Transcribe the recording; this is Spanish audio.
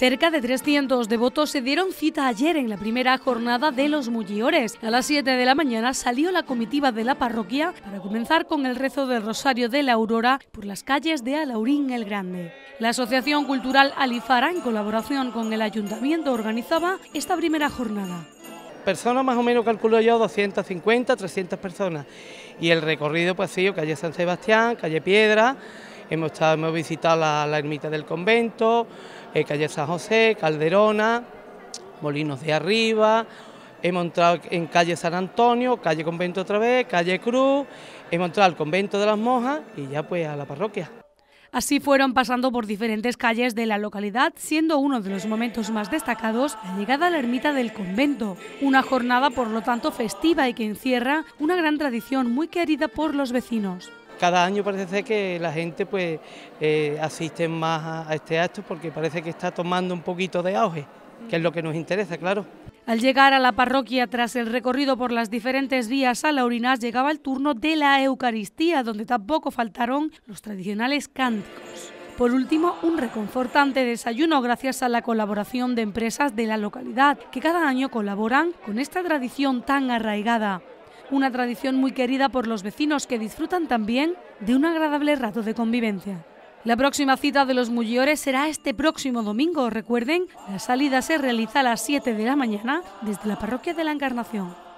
Cerca de 300 devotos se dieron cita ayer en la primera jornada de los Mulliores. A las 7 de la mañana salió la comitiva de la parroquia para comenzar con el rezo del Rosario de la Aurora por las calles de Alaurín el Grande. La Asociación Cultural Alifara, en colaboración con el Ayuntamiento, organizaba esta primera jornada personas, más o menos calculo yo 250, 300 personas. Y el recorrido pues sí, calle San Sebastián, calle Piedra, Hemos, estado, hemos visitado la, ermita del convento, eh, calle San José, Calderona, Molinos de Arriba, hemos entrado en calle San Antonio, calle Convento otra vez, calle Cruz, hemos entrado al convento de las Mojas... y ya pues a la parroquia. Así fueron pasando por diferentes calles de la localidad, siendo uno de los momentos más destacados la llegada a la ermita del convento, una jornada por lo tanto festiva y que encierra una gran tradición muy querida por los vecinos cada año parece que la gente pues eh, asiste más a, este acto porque parece que está tomando un poquito de auge, que es lo que nos interesa, claro. Al llegar a la parroquia tras el recorrido por las diferentes vías a la Laurinas llegaba el turno de la Eucaristía, donde tampoco faltaron los tradicionales cánticos. Por último, un reconfortante desayuno gracias a la colaboración de empresas de la localidad que cada año colaboran con esta tradición tan arraigada una tradición muy querida por los vecinos que disfrutan también de un agradable rato de convivencia. La próxima cita de los Mullores será este próximo domingo. Recuerden, la salida se realiza a las 7 de la mañana desde la parroquia de la Encarnación.